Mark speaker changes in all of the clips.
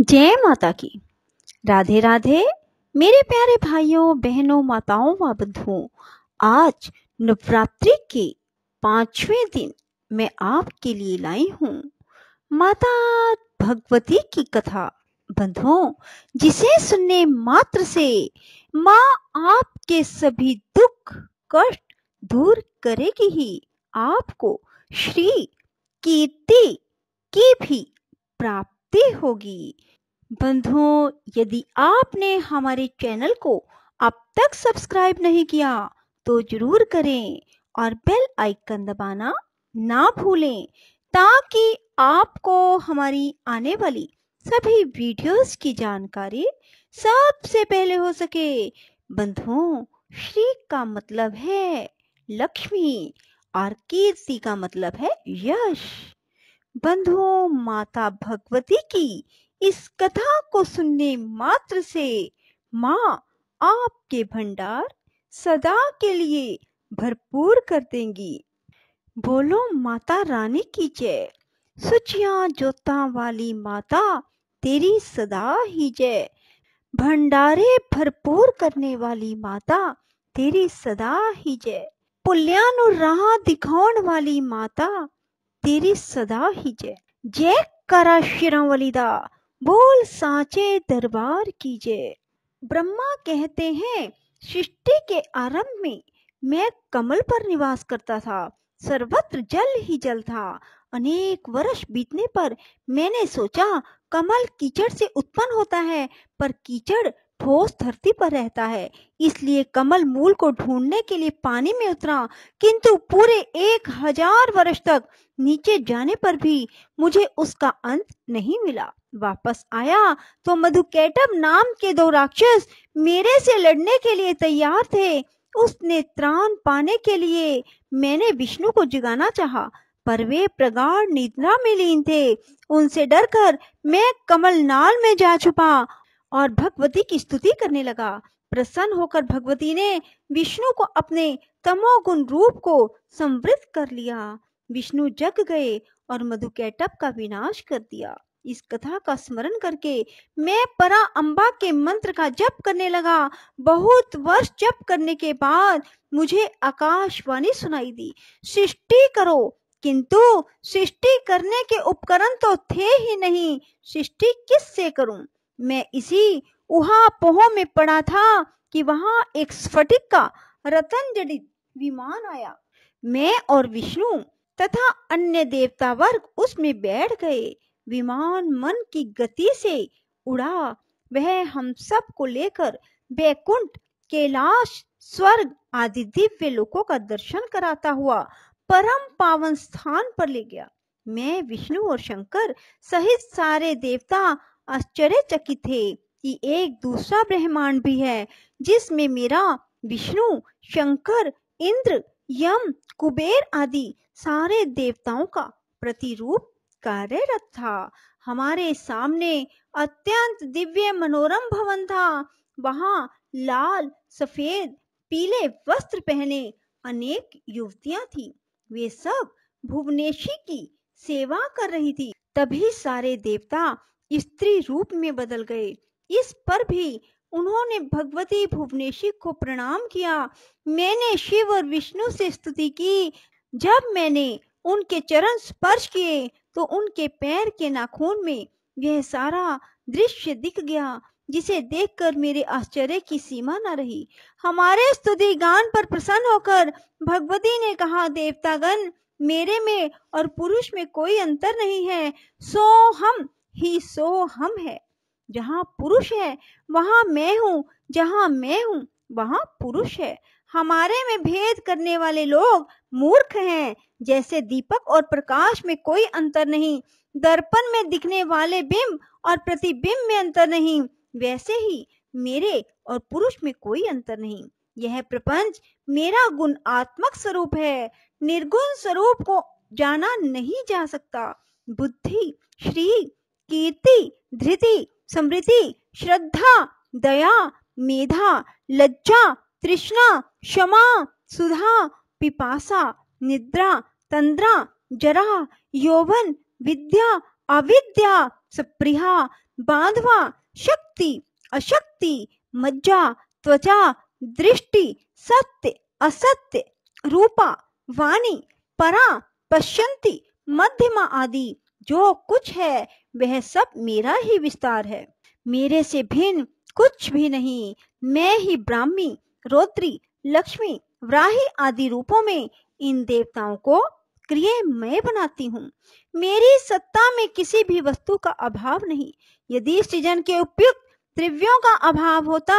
Speaker 1: जय माता की राधे राधे मेरे प्यारे भाइयों बहनों माताओं व बंधुओं आज नवरात्रि के पांचवें दिन मैं आपके लिए लाई हूँ माता भगवती की कथा बंधुओं जिसे सुनने मात्र से माँ आपके सभी दुख कष्ट दूर करेगी ही आपको श्री कीर्ति की भी प्राप्ति होगी बंधुओं यदि आपने हमारे चैनल को अब तक सब्सक्राइब नहीं किया तो जरूर करें और बेल आइकन दबाना ना भूलें ताकि आपको हमारी आने वाली सभी वीडियोस की जानकारी सबसे पहले हो सके बंधुओं श्री का मतलब है लक्ष्मी और कीर्ति का मतलब है यश बंधुओं माता भगवती की इस कथा को सुनने मात्र से माँ आपके भंडार सदा के लिए भरपूर कर देंगी बोलो माता रानी की जय सुचिया जोता वाली माता तेरी सदा ही जय भंडारे भरपूर करने वाली माता तेरी सदा ही जय पुल्यानु राह दिखाण वाली माता तेरी सदा ही जय जय करा शिरा दा बोल साचे दरबार कीजे ब्रह्मा कहते हैं सृष्टि के आरंभ में मैं कमल पर निवास करता था सर्वत्र जल ही जल था अनेक वर्ष बीतने पर मैंने सोचा कमल कीचड़ से उत्पन्न होता है पर कीचड़ ठोस धरती पर रहता है इसलिए कमल मूल को ढूंढने के लिए पानी में उतरा किंतु पूरे एक हजार वर्ष तक नीचे जाने पर भी मुझे उसका अंत नहीं मिला वापस आया तो मधुकेटब नाम के दो राक्षस मेरे से लड़ने के लिए तैयार थे उसने त्राण पाने के लिए मैंने विष्णु को जगाना चाहा पर वे प्रगाढ़ निद्रा में लीन थे उनसे डरकर मैं कमलनाल में जा छुपा और भगवती की स्तुति करने लगा प्रसन्न होकर भगवती ने विष्णु को अपने तमोगुण रूप को समृद्ध कर लिया विष्णु जग गए और मधुकेटप का विनाश कर दिया इस कथा का स्मरण करके मैं परा अम्बा के मंत्र का जप करने लगा बहुत वर्ष जप करने के बाद मुझे आकाशवाणी सुनाई दी सृष्टि करो किंतु सृष्टि करने के उपकरण तो थे ही नहीं सृष्टि किस से करूं मैं इसी उहा पोह में पड़ा था कि वहां एक स्फटिक का रतन जड़ित विमान आया मैं और विष्णु तथा अन्य देवता वर्ग उसमें बैठ गए विमान मन की गति से उड़ा वह हम सब को लेकर बैकुंठ कैलाश स्वर्ग आदि दिव्य लोकों का दर्शन कराता हुआ परम पावन स्थान पर ले गया मैं विष्णु और शंकर सहित सारे देवता आश्चर्यचकित थे कि एक दूसरा ब्रह्मांड भी है जिसमें मेरा विष्णु शंकर इंद्र यम कुबेर आदि सारे देवताओं का प्रतिरूप कार्यरत था हमारे सामने अत्यंत दिव्य मनोरम भवन था वहां लाल सफेद पीले वस्त्र पहने अनेक युवतियां थी वे सब भुवनेशी की सेवा कर रही थी तभी सारे देवता स्त्री रूप में बदल गए इस पर भी उन्होंने भगवती भुवनेशी को प्रणाम किया मैंने शिव और विष्णु से स्तुति की जब मैंने उनके चरण स्पर्श किए तो उनके पैर के नाखून में यह सारा दृश्य दिख गया जिसे देखकर मेरे आश्चर्य की सीमा न रही हमारे स्तुति गान पर प्रसन्न होकर भगवती ने कहा देवतागण मेरे में और पुरुष में कोई अंतर नहीं है सो हम ही सो हम है जहाँ पुरुष है वहाँ मैं हूँ जहाँ मैं हूँ वहाँ पुरुष है हमारे में भेद करने वाले लोग मूर्ख हैं जैसे दीपक और प्रकाश में कोई अंतर नहीं दर्पण में दिखने वाले बिंब और प्रतिबिंब में अंतर नहीं वैसे ही मेरे और पुरुष में कोई अंतर नहीं यह प्रपंच मेरा गुणात्मक स्वरूप है निर्गुण स्वरूप को जाना नहीं जा सकता बुद्धि श्री कीर्ति धृति समृद्धि श्रद्धा दया मेधा लज्जा तृष्णा क्षमा सुधा पिपासा निद्रा तंद्रा जरा यौवन विद्या अविद्या सप्रिया बांधवा शक्ति अशक्ति मज्जा त्वचा दृष्टि सत्य असत्य रूपा वाणी परा पश्यंती मध्यमा आदि जो कुछ है वह सब मेरा ही विस्तार है मेरे से भिन्न कुछ भी नहीं मैं ही ब्राह्मी रोत्री लक्ष्मी व्राही आदि रूपों में इन देवताओं को क्रिय मैं बनाती हूँ मेरी सत्ता में किसी भी वस्तु का अभाव नहीं यदि सृजन के उपयुक्त द्रव्यों का अभाव होता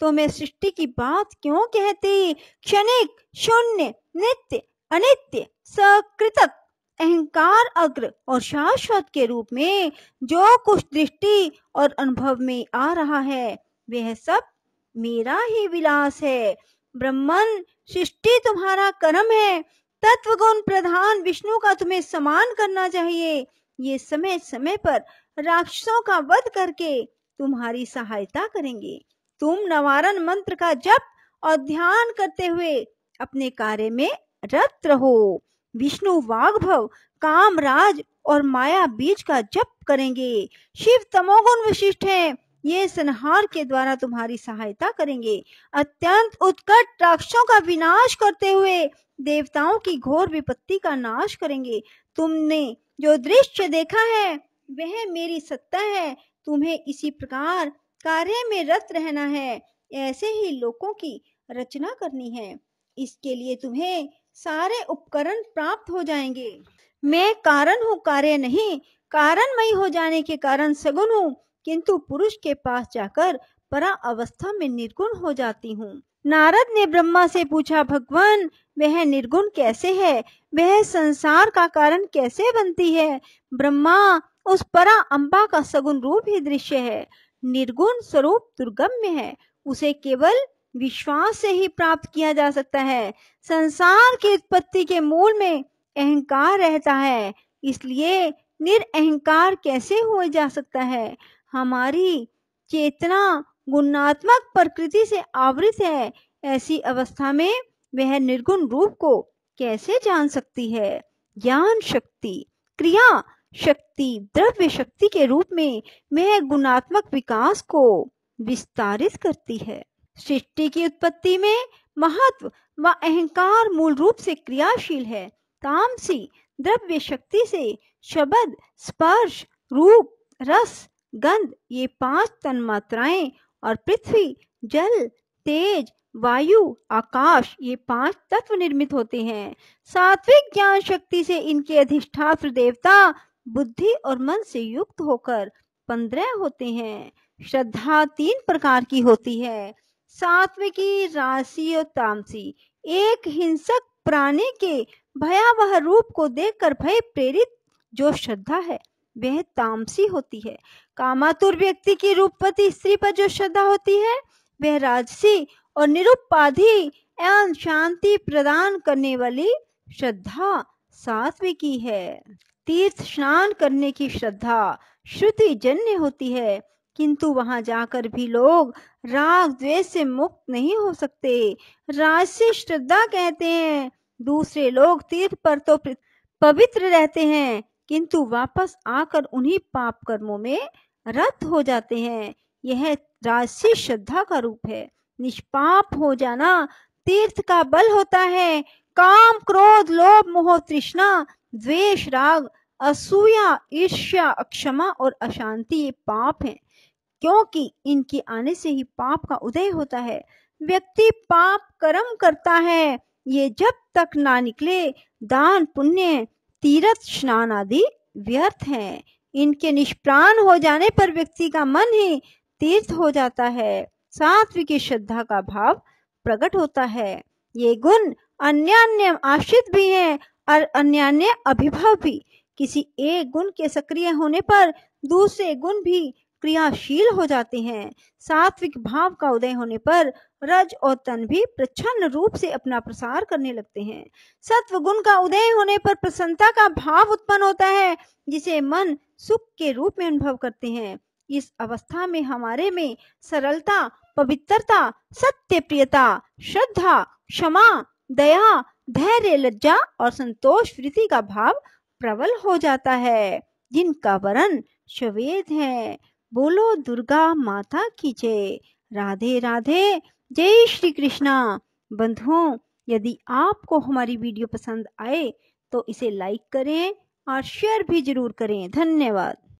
Speaker 1: तो मैं सृष्टि की बात क्यों कहती क्षणिक शून्य नित्य अनित्य सकृतक अहंकार अग्र और शाश्वत के रूप में जो कुछ दृष्टि और अनुभव में आ रहा है वह सब मेरा ही विलास है ब्रह्मन सृष्टि तुम्हारा कर्म है तत्व गुण प्रधान विष्णु का तुम्हें समान करना चाहिए ये समय समय पर राक्षसों का वध करके तुम्हारी सहायता करेंगे तुम नवारण मंत्र का जप और ध्यान करते हुए अपने कार्य में रत रहो विष्णु वाग्भव कामराज और माया बीज का जप करेंगे शिव तमोगुण विशिष्ट हैं ये संहार के द्वारा तुम्हारी सहायता करेंगे अत्यंत उत्कट राक्षसों का विनाश करते हुए देवताओं की घोर विपत्ति का नाश करेंगे तुमने जो दृश्य देखा है वह मेरी सत्ता है तुम्हें इसी प्रकार कार्य में रत रहना है ऐसे ही लोगों की रचना करनी है इसके लिए तुम्हें सारे उपकरण प्राप्त हो जाएंगे मैं कारण हूँ कार्य नहीं मई हो जाने के कारण सगुन हूँ किंतु पुरुष के पास जाकर परा अवस्था में निर्गुण हो जाती हूँ नारद ने ब्रह्मा से पूछा भगवान वह निर्गुण कैसे है वह संसार का कारण कैसे बनती है ब्रह्मा उस परा अम्बा का सगुण रूप ही दृश्य है निर्गुण स्वरूप दुर्गम्य है उसे केवल विश्वास से ही प्राप्त किया जा सकता है संसार की उत्पत्ति के मूल में अहंकार रहता है इसलिए अहंकार कैसे हुआ जा सकता है हमारी चेतना गुणात्मक प्रकृति से आवृत है ऐसी अवस्था में वह निर्गुण रूप को कैसे जान सकती है ज्ञान शक्ति क्रिया शक्ति द्रव्य शक्ति के रूप में वह गुणात्मक विकास को विस्तारित करती है सृष्टि की उत्पत्ति में महत्व व अहंकार मूल रूप से क्रियाशील है तामसी द्रव्य शक्ति से शब्द स्पर्श रूप रस गंध ये पांच तन्मात्राएं और पृथ्वी जल तेज वायु आकाश ये पांच तत्व निर्मित होते हैं सात्विक ज्ञान शक्ति से इनके अधिष्ठात्र देवता बुद्धि और मन से युक्त होकर पंद्रह होते हैं श्रद्धा तीन प्रकार की होती है सात्विकी राशि और तामसी एक हिंसक प्राणी के भयावह रूप को देखकर भय प्रेरित जो श्रद्धा है वह तामसी होती है कामातुर व्यक्ति की रूपवती स्त्री पर जो श्रद्धा होती है वह राजसी और निरुपाधि एवं शांति प्रदान करने वाली श्रद्धा सातवी की है तीर्थ स्नान करने की श्रद्धा श्रुति जन्य होती है किंतु वहां जाकर भी लोग राग द्वेष से मुक्त नहीं हो सकते राजसी श्रद्धा कहते हैं दूसरे लोग तीर्थ पर तो पवित्र रहते हैं किंतु वापस आकर उन्हीं पाप कर्मों में रत हो जाते हैं यह राशि श्रद्धा का रूप है निष्पाप हो जाना तीर्थ का बल होता है काम क्रोध लोभ मोह तृष्णा द्वेष राग असूया ईर्ष्या अक्षमा और अशांति ये पाप हैं क्योंकि इनके आने से ही पाप का उदय होता है व्यक्ति पाप कर्म करता है ये जब तक ना निकले दान पुण्य तीर्थ स्नान आदि व्यर्थ हैं इनके निष्प्राण हो जाने पर व्यक्ति का मन ही तीर्थ हो जाता है सात्विक श्रद्धा का भाव प्रकट होता है ये गुण अन्य अन्य आश्रित भी हैं और अन्य अन्य अभिभाव भी किसी एक गुण के सक्रिय होने पर दूसरे गुण भी क्रियाशील हो जाते हैं सात्विक भाव का उदय होने पर रज और तन भी प्रच्छन्न रूप से अपना प्रसार करने लगते हैं सत्व गुण का उदय होने पर प्रसन्नता का भाव उत्पन्न होता है जिसे मन सुख के रूप में अनुभव करते हैं इस अवस्था में हमारे में सरलता पवित्रता सत्य प्रियता श्रद्धा क्षमा दया धैर्य लज्जा और संतोष वृत्ति का भाव प्रबल हो जाता है जिनका वरण श्वेत है बोलो दुर्गा माता की जय राधे राधे जय श्री कृष्णा बंधुओं यदि आपको हमारी वीडियो पसंद आए तो इसे लाइक करें और शेयर भी जरूर करें धन्यवाद